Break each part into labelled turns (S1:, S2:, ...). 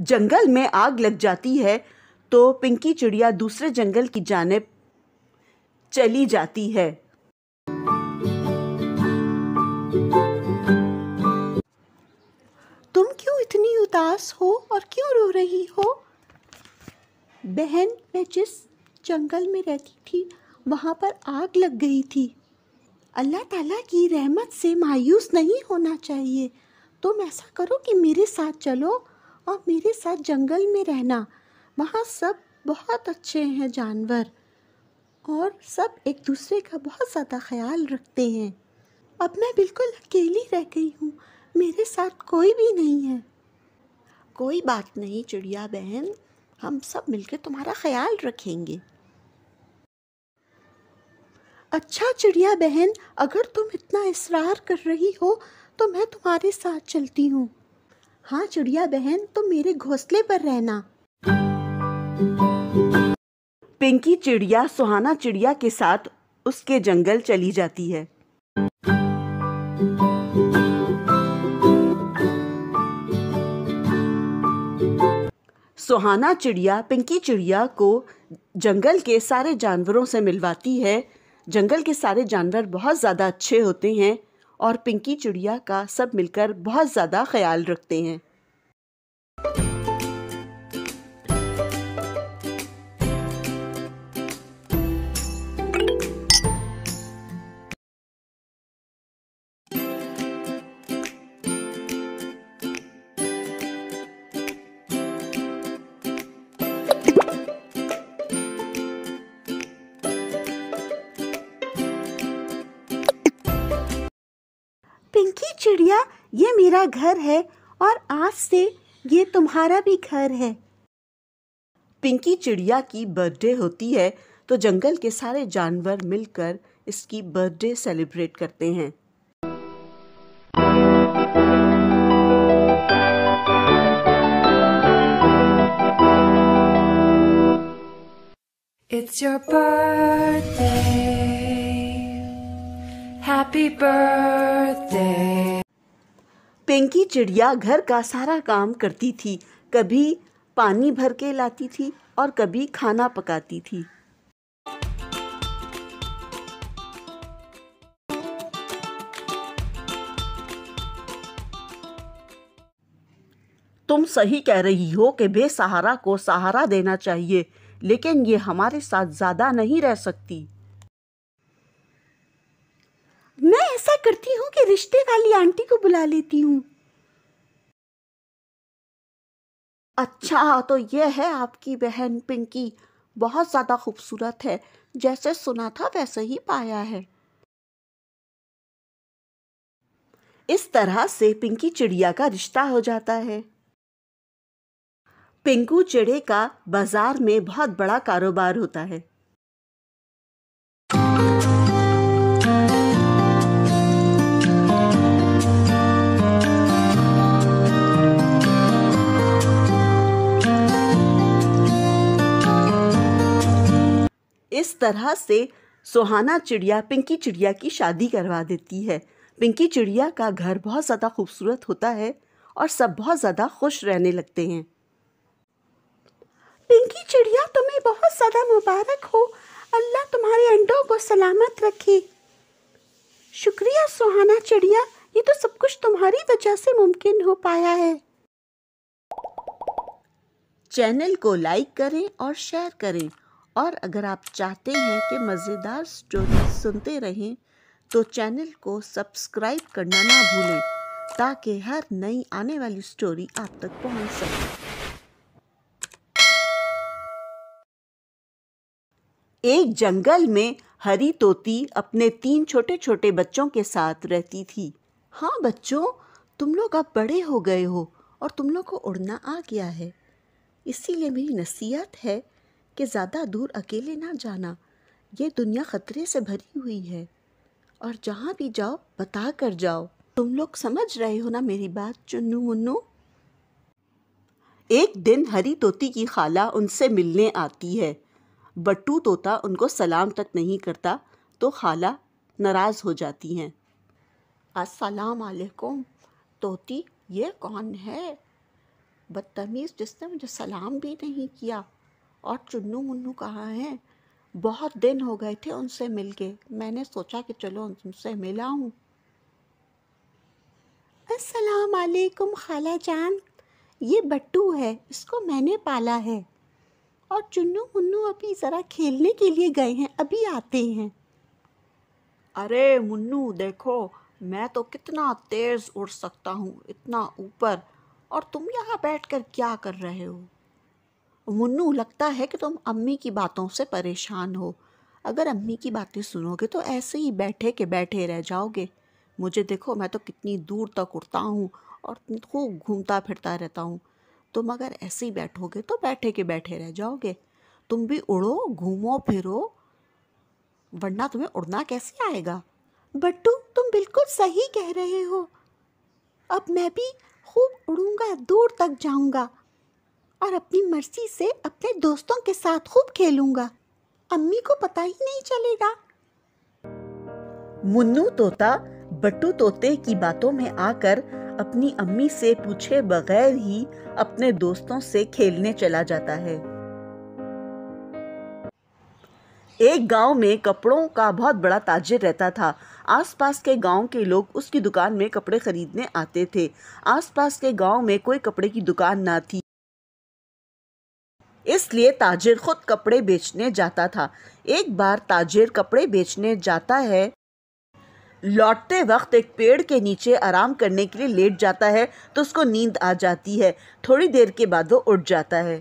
S1: जंगल में आग लग जाती है तो पिंकी चिड़िया दूसरे जंगल की जानब चली जाती है तुम क्यों इतनी उदास हो और क्यों रो रही हो बहन मैं जिस जंगल में रहती थी वहां पर आग लग गई थी अल्लाह ताला की रहमत से मायूस नहीं होना चाहिए तुम ऐसा करो कि मेरे साथ चलो और मेरे साथ जंगल में रहना वहाँ सब बहुत अच्छे हैं जानवर और सब एक दूसरे का बहुत ज़्यादा ख्याल रखते हैं अब मैं बिल्कुल अकेली रह गई हूँ मेरे साथ कोई भी नहीं है कोई बात नहीं चिड़िया बहन हम सब मिलकर तुम्हारा ख्याल रखेंगे अच्छा चिड़िया बहन अगर तुम इतना इसरार कर रही हो तो मैं तुम्हारे साथ चलती हूँ हाँ चिड़िया बहन तुम तो मेरे घोंसले पर रहना पिंकी चिड़िया सुहाना चिड़िया के साथ उसके जंगल चली जाती है सुहाना चिड़िया पिंकी चिड़िया को जंगल के सारे जानवरों से मिलवाती है जंगल के सारे जानवर बहुत ज़्यादा अच्छे होते हैं और पिंकी चिड़िया का सब मिलकर बहुत ज़्यादा ख्याल रखते हैं भैया ये मेरा घर है और आज से ये तुम्हारा भी घर है पिंकी चिड़िया की बर्थडे होती है तो जंगल के सारे जानवर मिलकर इसकी बर्थडे सेलिब्रेट करते हैं It's your birthday. Happy birthday. Pinky चिड़िया घर का सारा काम करती थी कभी पानी भर के लाती थी और कभी खाना पकाती थी तुम सही कह रही हो कि बेसहारा को सहारा देना चाहिए लेकिन ये हमारे साथ ज़्यादा नहीं रह सकती करती हूँ कि रिश्ते वाली आंटी को बुला लेती हूँ अच्छा तो यह है आपकी बहन पिंकी बहुत ज़्यादा खूबसूरत है जैसे सुना था वैसे ही पाया है इस तरह से पिंकी चिड़िया का रिश्ता हो जाता है पिंकू चिड़े का बाजार में बहुत बड़ा कारोबार होता है तरह से सुहाना चिड़िया पिंकी चिड़िया की शादी करवा देती है पिंकी चिड़िया का घर बहुत ज़्यादा खूबसूरत होता है और सब बहुत ज़्यादा खुश रहने लगते हैं पिंकी चिड़िया तुम्हें बहुत ज़्यादा मुबारक हो अल्लाह तुम्हारे अंडों को सलामत रखे शुक्रिया सुहाना चिड़िया ये तो सब कुछ तुम्हारी वजह से मुमकिन हो पाया है चैनल को लाइक करें और शेयर करें और अगर आप चाहते हैं कि मज़ेदार स्टोरी सुनते रहें तो चैनल को सब्सक्राइब करना ना भूलें ताकि हर नई आने वाली स्टोरी आप तक पहुंच सके एक जंगल में हरी तोती अपने तीन छोटे छोटे बच्चों के साथ रहती थी हाँ बच्चों तुम लोग अब बड़े हो गए हो और तुम लोग को उड़ना आ गया है इसीलिए मेरी नसीहत है कि ज़्यादा दूर अकेले ना जाना ये दुनिया ख़तरे से भरी हुई है और जहाँ भी जाओ बता कर जाओ तुम लोग समझ रहे हो ना मेरी बात चुन्नू मुन्नू एक दिन हरी तोती की खाला उनसे मिलने आती है बट्टू तोता उनको सलाम तक नहीं करता तो खाला नाराज़ हो जाती हैं अस्सलाम वालेकुम तोती ये कौन है बदतमीज़ जिसने मुझे सलाम भी नहीं किया और चुन्नू मुन्नू कहाँ हैं बहुत दिन हो गए थे उनसे मिल के मैंने सोचा कि चलो उनसे मिला हूँ अस्सलाम वालेकुम खाला जान ये बट्टू है इसको मैंने पाला है और चुन्नू मुन्नू अभी ज़रा खेलने के लिए गए हैं अभी आते हैं अरे मुन्नू देखो मैं तो कितना तेज़ उड़ सकता हूँ इतना ऊपर और तुम यहाँ बैठकर क्या कर रहे हो मुन्नू लगता है कि तुम अम्मी की बातों से परेशान हो अगर अम्मी की बातें सुनोगे तो ऐसे ही बैठे के बैठे रह जाओगे मुझे देखो मैं तो कितनी दूर तक उड़ता हूँ और खूब घूमता फिरता रहता हूँ तुम अगर ऐसे ही बैठोगे तो बैठे के बैठे रह जाओगे तुम भी उड़ो घूमो फिरो वरना तुम्हें उड़ना कैसे आएगा बट्टू तुम बिल्कुल सही कह रहे हो अब मैं भी खूब उड़ूंगा दूर तक जाऊंगा और अपनी मर्जी से अपने दोस्तों के साथ खूब खेलूंगा अम्मी को पता ही नहीं चलेगा मुन्नू तोता बट्टू तोते की बातों में आकर अपनी अम्मी से पूछे बगैर ही अपने दोस्तों से खेलने चला जाता है एक गांव में कपड़ों का बहुत बड़ा ताजिर रहता था आसपास के गांव के लोग उसकी दुकान में कपड़े खरीदने आते थे आसपास के गांव में कोई कपड़े की दुकान ना थी इसलिए ताजिर खुद कपड़े बेचने जाता था एक बार ताजिर कपड़े बेचने जाता है लौटते वक्त एक पेड़ के नीचे आराम करने के लिए लेट जाता है तो उसको नींद आ जाती है थोड़ी देर के बाद वो उठ जाता है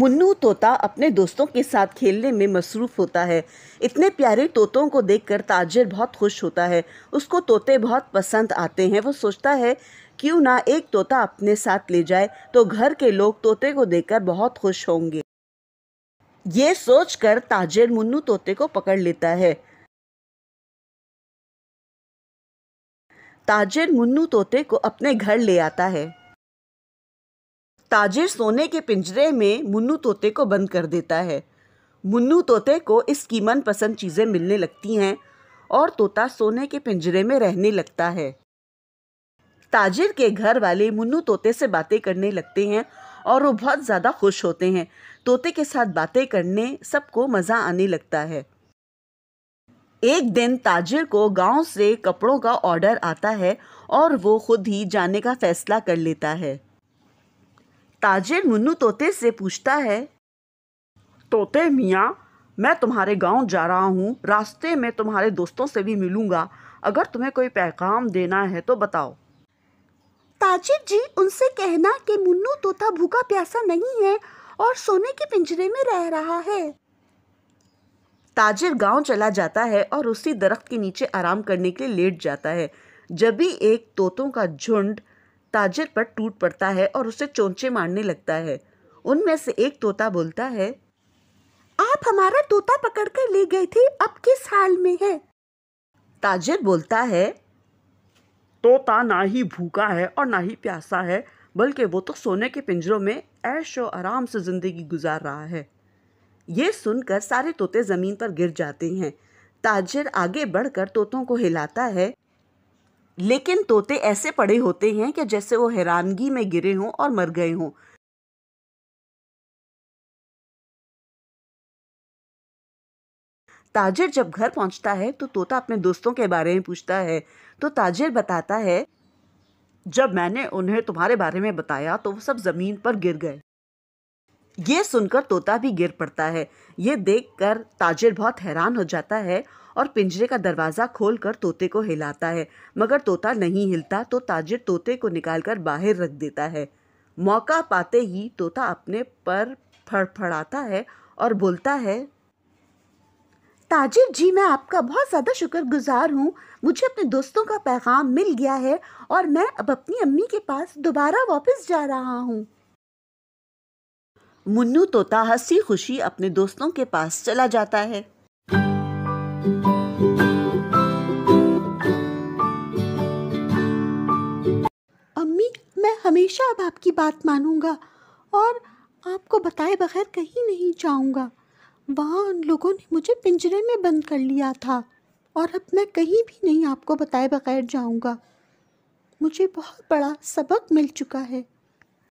S1: मुन्नू तोता अपने दोस्तों के साथ खेलने में मसरूफ़ होता है इतने प्यारे तोतों को देखकर ताजिर बहुत खुश होता है उसको तोते बहुत पसंद आते हैं वो सोचता है क्यों ना एक तोता अपने साथ ले जाए तो घर के लोग तोते को देखकर बहुत खुश होंगे ये सोचकर ताजेर मुन्नू तोते को पकड़ लेता है ताजेर मुन्नू तोते को अपने घर ले आता है ताजिर सोने के पिंजरे में मुन्नू तोते को बंद कर देता है मुन्नू तोते को इसकी मनपसंद चीज़ें मिलने लगती हैं और तोता सोने के पिंजरे में रहने लगता है ताजिर के घर वाले मुन्नू तोते से बातें करने लगते हैं और वो बहुत ज़्यादा खुश होते हैं तोते के साथ बातें करने सबको मज़ा आने लगता है एक दिन ताजिर को गांव से कपड़ों का ऑर्डर आता है और वो खुद ही जाने का फैसला कर लेता है ताजिर मुन्नू तोते से पूछता है तोते मियाँ मैं तुम्हारे गांव जा रहा हूँ रास्ते में तुम्हारे दोस्तों से भी मिलूँगा अगर तुम्हें कोई पैगाम देना है तो बताओ ताजिर जी उनसे कहना कि मुन्नू तोता भूखा प्यासा नहीं है और सोने के पिंजरे में रह रहा है ताजिर गांव चला जाता है और उसी दरख्त के नीचे आराम करने के लिए लेट जाता है जब भी एक तोतों का झुंड ताजिर पर टूट पड़ता है और उसे चोंचे मारने लगता है उनमें से एक तोता बोलता है आप हमारा तोता पकड़कर ले गए थे अब किस हाल में है ताजिर बोलता है तोता ना ही भूखा है और ना ही प्यासा है बल्कि वो तो सोने के पिंजरों में ऐश और आराम से ज़िंदगी गुजार रहा है ये सुनकर सारे तोते ज़मीन पर गिर जाते हैं ताजर आगे बढ़कर तोतों को हिलाता है लेकिन तोते ऐसे पड़े होते हैं कि जैसे वो हैरानगी में गिरे हों और मर गए हों ताजिर जब घर पहुंचता है तो तोता अपने दोस्तों के बारे में पूछता है तो ताजिर बताता है जब मैंने उन्हें तुम्हारे बारे में बताया तो वो सब ज़मीन पर गिर गए ये सुनकर तोता भी गिर पड़ता है ये देखकर ताजिर बहुत हैरान हो जाता है और पिंजरे का दरवाज़ा खोलकर तोते को हिलाता है मगर तोता नहीं हिलता तो ताजिर तोते को निकालकर बाहर रख देता है मौका पाते ही तोता अपने पर फड़फड़ाता है और बोलता है ताजिर जी मैं आपका बहुत ज़्यादा शुक्रगुजार हूँ मुझे अपने दोस्तों का पैगाम मिल गया है और मैं अब अपनी अम्मी के पास दोबारा वापस जा रहा हूँ मुन्नू तोता हंसी खुशी अपने दोस्तों के पास चला जाता है अम्मी मैं हमेशा अब आपकी बात मानूंगा और आपको बताए बगैर कहीं नहीं जाऊंगा वहाँ उन लोगों ने मुझे पिंजरे में बंद कर लिया था और अब मैं कहीं भी नहीं आपको बताए बगैर जाऊँगा मुझे बहुत बड़ा सबक मिल चुका है